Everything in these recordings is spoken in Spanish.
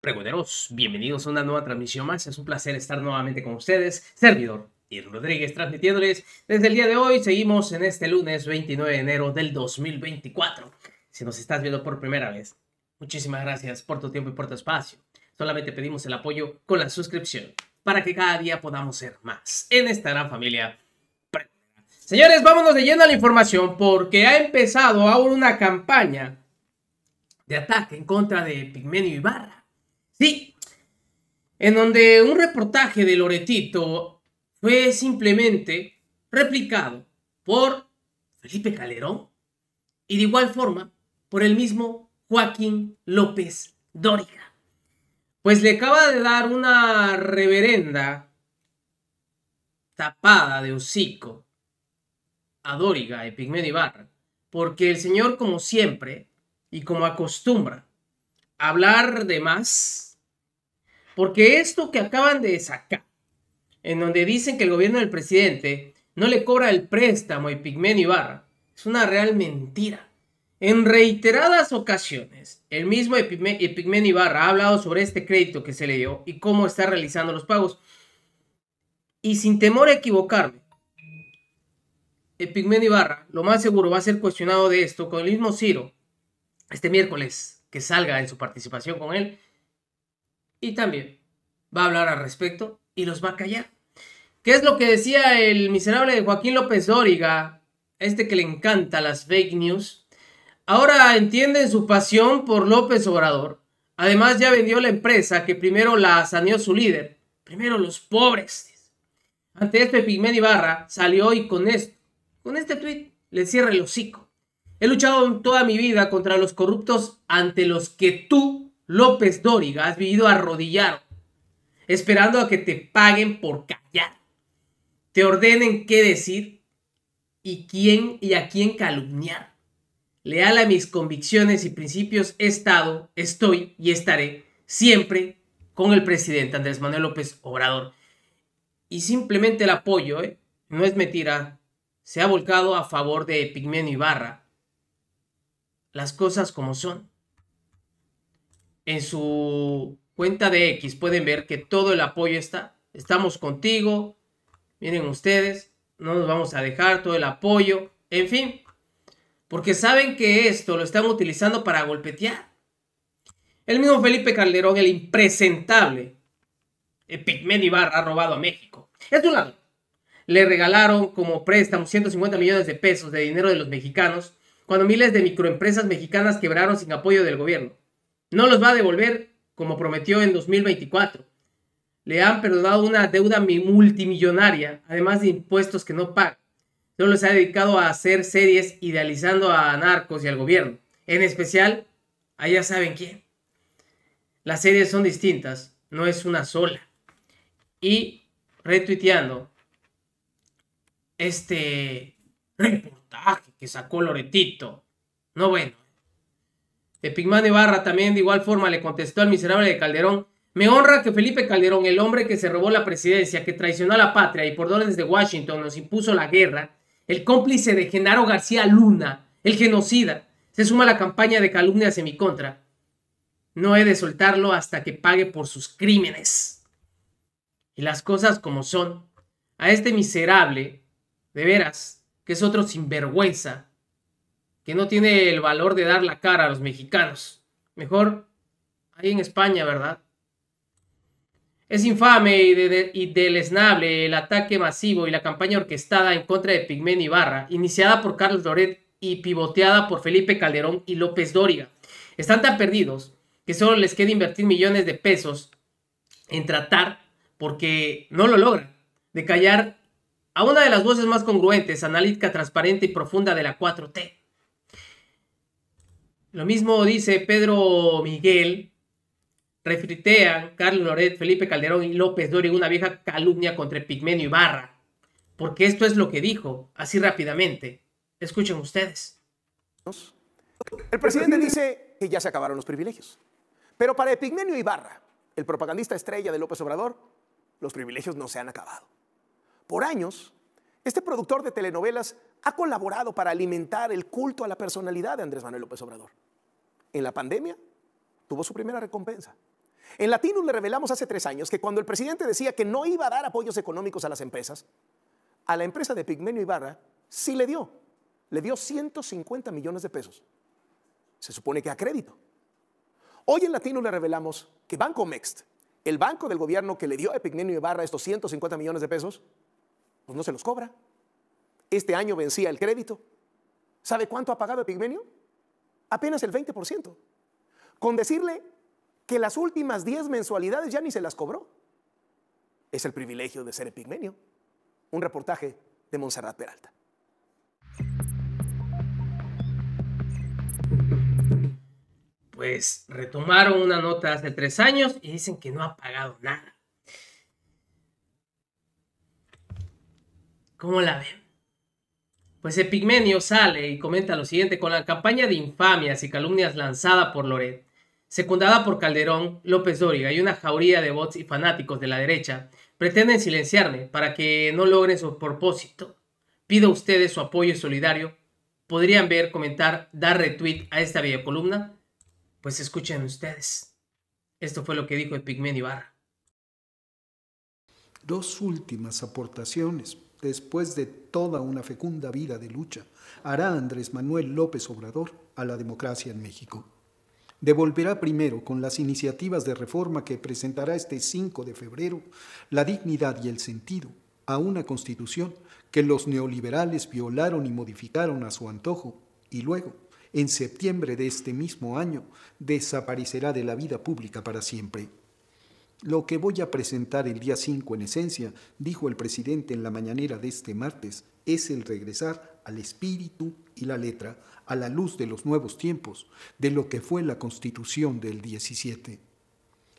Pregoneros, bienvenidos a una nueva transmisión más. Es un placer estar nuevamente con ustedes. Servidor y Rodríguez transmitiéndoles desde el día de hoy. Seguimos en este lunes 29 de enero del 2024. Si nos estás viendo por primera vez, muchísimas gracias por tu tiempo y por tu espacio. Solamente pedimos el apoyo con la suscripción para que cada día podamos ser más en esta gran familia Señores, vámonos de lleno a la información porque ha empezado ahora una campaña de ataque en contra de Pigmenio Ibarra. Sí, en donde un reportaje de Loretito fue simplemente replicado por Felipe Calderón y de igual forma por el mismo Joaquín López Dóriga. Pues le acaba de dar una reverenda tapada de hocico a Dóriga, y Ibarra, porque el Señor, como siempre y como acostumbra, hablar de más, porque esto que acaban de sacar, en donde dicen que el gobierno del presidente no le cobra el préstamo a y Ibarra, es una real mentira. En reiteradas ocasiones, el mismo y Ibarra ha hablado sobre este crédito que se le dio y cómo está realizando los pagos. Y sin temor a equivocarme, Epigmen Ibarra, lo más seguro va a ser cuestionado de esto con el mismo Ciro este miércoles que salga en su participación con él. Y también va a hablar al respecto y los va a callar. ¿Qué es lo que decía el miserable de Joaquín López Dóriga, este que le encanta las fake news? Ahora entienden su pasión por López Obrador. Además ya vendió la empresa que primero la saneó su líder. Primero los pobres. Ante esto, Epigmen Ibarra salió hoy con esto con este tuit le cierra el hocico. He luchado toda mi vida contra los corruptos ante los que tú, López Dóriga, has vivido arrodillado, esperando a que te paguen por callar. Te ordenen qué decir y quién y a quién calumniar. Leal a mis convicciones y principios he estado, estoy y estaré siempre con el presidente Andrés Manuel López Obrador. Y simplemente el apoyo, ¿eh? no es mentira, se ha volcado a favor de Pigmeno Ibarra. Las cosas como son. En su cuenta de X pueden ver que todo el apoyo está. Estamos contigo. Miren ustedes, no nos vamos a dejar todo el apoyo. En fin, porque saben que esto lo están utilizando para golpetear. El mismo Felipe Calderón, el impresentable, el Ibarra, ha robado a México. Es de un lado le regalaron como préstamo 150 millones de pesos de dinero de los mexicanos cuando miles de microempresas mexicanas quebraron sin apoyo del gobierno. No los va a devolver como prometió en 2024. Le han perdonado una deuda multimillonaria, además de impuestos que no paga. Solo les ha dedicado a hacer series idealizando a narcos y al gobierno. En especial, allá saben quién. Las series son distintas, no es una sola. Y retuiteando este reportaje que sacó Loretito. No bueno. De de Barra también de igual forma le contestó al miserable de Calderón. Me honra que Felipe Calderón, el hombre que se robó la presidencia, que traicionó a la patria y por dones de Washington nos impuso la guerra, el cómplice de Genaro García Luna, el genocida, se suma a la campaña de calumnias en mi contra. No he de soltarlo hasta que pague por sus crímenes. Y las cosas como son. A este miserable de veras, que es otro sinvergüenza, que no tiene el valor de dar la cara a los mexicanos. Mejor ahí en España, ¿verdad? Es infame y, del el ataque masivo y la campaña orquestada en contra de Pigmen Ibarra, iniciada por Carlos Loret y pivoteada por Felipe Calderón y López Dóriga. Están tan perdidos que solo les queda invertir millones de pesos en tratar, porque no lo logran, de callar a una de las voces más congruentes, analítica, transparente y profunda de la 4T. Lo mismo dice Pedro Miguel, refritean Carlos Loret, Felipe Calderón y López Dori una vieja calumnia contra Pigmenio Ibarra. Porque esto es lo que dijo, así rápidamente. Escuchen ustedes. El presidente dice que ya se acabaron los privilegios. Pero para Epigmenio Ibarra, el propagandista estrella de López Obrador, los privilegios no se han acabado. Por años, este productor de telenovelas ha colaborado para alimentar el culto a la personalidad de Andrés Manuel López Obrador. En la pandemia, tuvo su primera recompensa. En Latino le revelamos hace tres años que cuando el presidente decía que no iba a dar apoyos económicos a las empresas, a la empresa de Pigmenio Ibarra sí le dio. Le dio 150 millones de pesos. Se supone que a crédito. Hoy en Latino le revelamos que Banco Mext, el banco del gobierno que le dio a Epigmenio Ibarra estos 150 millones de pesos, pues no se los cobra. Este año vencía el crédito. ¿Sabe cuánto ha pagado Epigmenio? Apenas el 20%. Con decirle que las últimas 10 mensualidades ya ni se las cobró. Es el privilegio de ser Epigmenio. Un reportaje de Monserrat Peralta. Pues retomaron una nota hace tres años y dicen que no ha pagado nada. ¿Cómo la ven? Pues Epigmenio sale y comenta lo siguiente, con la campaña de infamias y calumnias lanzada por Loret, secundada por Calderón, López Dóriga y una jauría de bots y fanáticos de la derecha, pretenden silenciarme para que no logren su propósito. Pido a ustedes su apoyo solidario. ¿Podrían ver, comentar, dar retweet a esta videocolumna? Pues escuchen ustedes. Esto fue lo que dijo Epigmenio Barra. Dos últimas aportaciones después de toda una fecunda vida de lucha, hará Andrés Manuel López Obrador a la democracia en México. Devolverá primero, con las iniciativas de reforma que presentará este 5 de febrero, la dignidad y el sentido a una constitución que los neoliberales violaron y modificaron a su antojo, y luego, en septiembre de este mismo año, desaparecerá de la vida pública para siempre. Lo que voy a presentar el día 5 en esencia, dijo el presidente en la mañanera de este martes, es el regresar al espíritu y la letra, a la luz de los nuevos tiempos, de lo que fue la constitución del 17.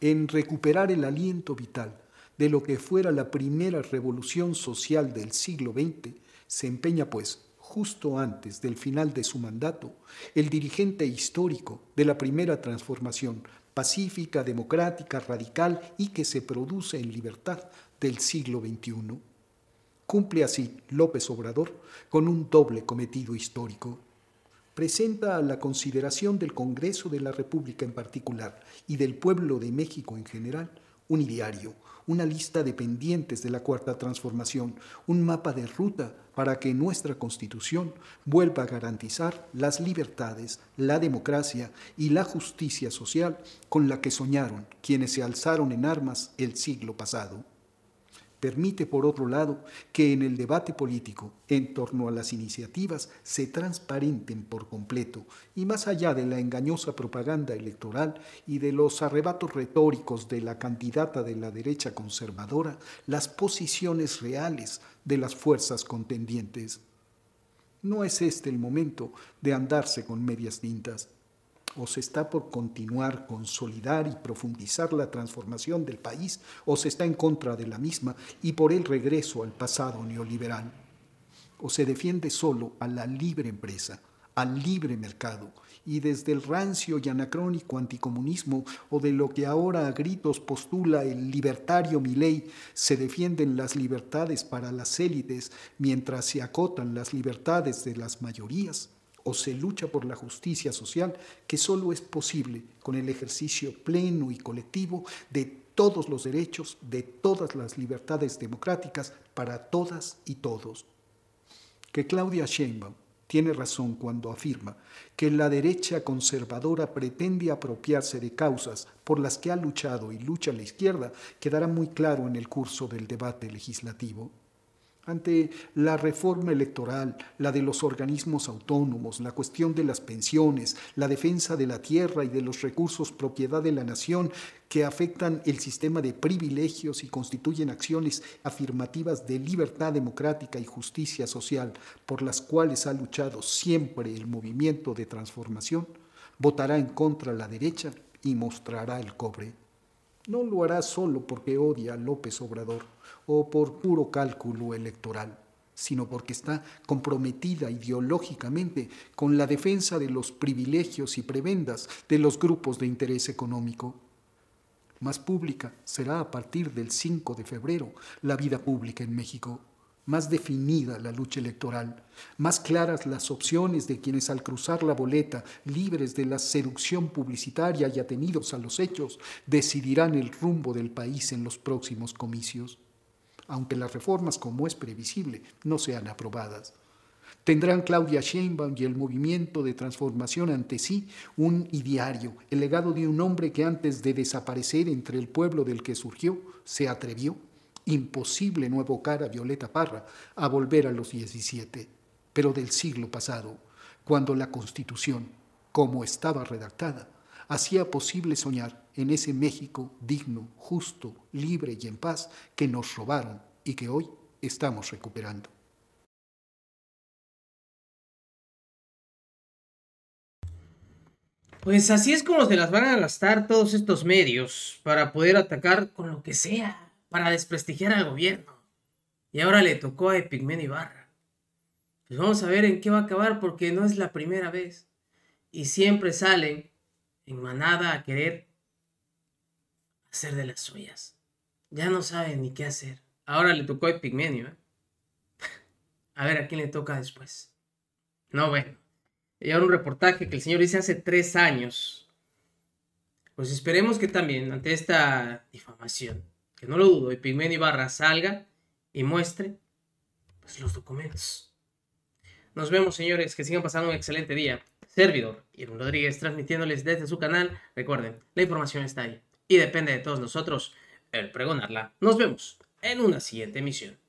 En recuperar el aliento vital de lo que fuera la primera revolución social del siglo XX, se empeña pues justo antes del final de su mandato, el dirigente histórico de la primera transformación pacífica, democrática, radical y que se produce en libertad del siglo XXI. Cumple así López Obrador con un doble cometido histórico. Presenta a la consideración del Congreso de la República en particular y del pueblo de México en general un ideario, una lista de pendientes de la Cuarta Transformación, un mapa de ruta para que nuestra Constitución vuelva a garantizar las libertades, la democracia y la justicia social con la que soñaron quienes se alzaron en armas el siglo pasado permite, por otro lado, que en el debate político en torno a las iniciativas se transparenten por completo y más allá de la engañosa propaganda electoral y de los arrebatos retóricos de la candidata de la derecha conservadora, las posiciones reales de las fuerzas contendientes. No es este el momento de andarse con medias tintas o se está por continuar, consolidar y profundizar la transformación del país, o se está en contra de la misma y por el regreso al pasado neoliberal. O se defiende solo a la libre empresa, al libre mercado, y desde el rancio y anacrónico anticomunismo o de lo que ahora a gritos postula el libertario Milei, se defienden las libertades para las élites mientras se acotan las libertades de las mayorías o se lucha por la justicia social que solo es posible con el ejercicio pleno y colectivo de todos los derechos, de todas las libertades democráticas para todas y todos. Que Claudia Sheinbaum tiene razón cuando afirma que la derecha conservadora pretende apropiarse de causas por las que ha luchado y lucha la izquierda, quedará muy claro en el curso del debate legislativo ante la reforma electoral, la de los organismos autónomos, la cuestión de las pensiones, la defensa de la tierra y de los recursos propiedad de la nación que afectan el sistema de privilegios y constituyen acciones afirmativas de libertad democrática y justicia social por las cuales ha luchado siempre el movimiento de transformación, votará en contra la derecha y mostrará el cobre. No lo hará solo porque odia a López Obrador o por puro cálculo electoral, sino porque está comprometida ideológicamente con la defensa de los privilegios y prebendas de los grupos de interés económico. Más pública será a partir del 5 de febrero la vida pública en México más definida la lucha electoral, más claras las opciones de quienes al cruzar la boleta, libres de la seducción publicitaria y atenidos a los hechos, decidirán el rumbo del país en los próximos comicios, aunque las reformas, como es previsible, no sean aprobadas. Tendrán Claudia Sheinbaum y el movimiento de transformación ante sí un ideario, el legado de un hombre que antes de desaparecer entre el pueblo del que surgió, se atrevió Imposible no evocar a Violeta Parra a volver a los 17, pero del siglo pasado, cuando la Constitución, como estaba redactada, hacía posible soñar en ese México digno, justo, libre y en paz que nos robaron y que hoy estamos recuperando. Pues así es como se las van a gastar todos estos medios para poder atacar con lo que sea para desprestigiar al gobierno. Y ahora le tocó a Epigmenio Ibarra. Pues vamos a ver en qué va a acabar porque no es la primera vez. Y siempre salen en manada a querer hacer de las suyas. Ya no saben ni qué hacer. Ahora le tocó a Epigmenio. ¿eh? a ver a quién le toca después. No, bueno. Y ahora un reportaje que el señor dice hace tres años. Pues esperemos que también ante esta difamación que no lo dudo, y Pigmen Ibarra salga y muestre pues, los documentos. Nos vemos, señores, que sigan pasando un excelente día. Servidor Irwin Rodríguez transmitiéndoles desde su canal. Recuerden, la información está ahí y depende de todos nosotros el pregonarla. Nos vemos en una siguiente emisión.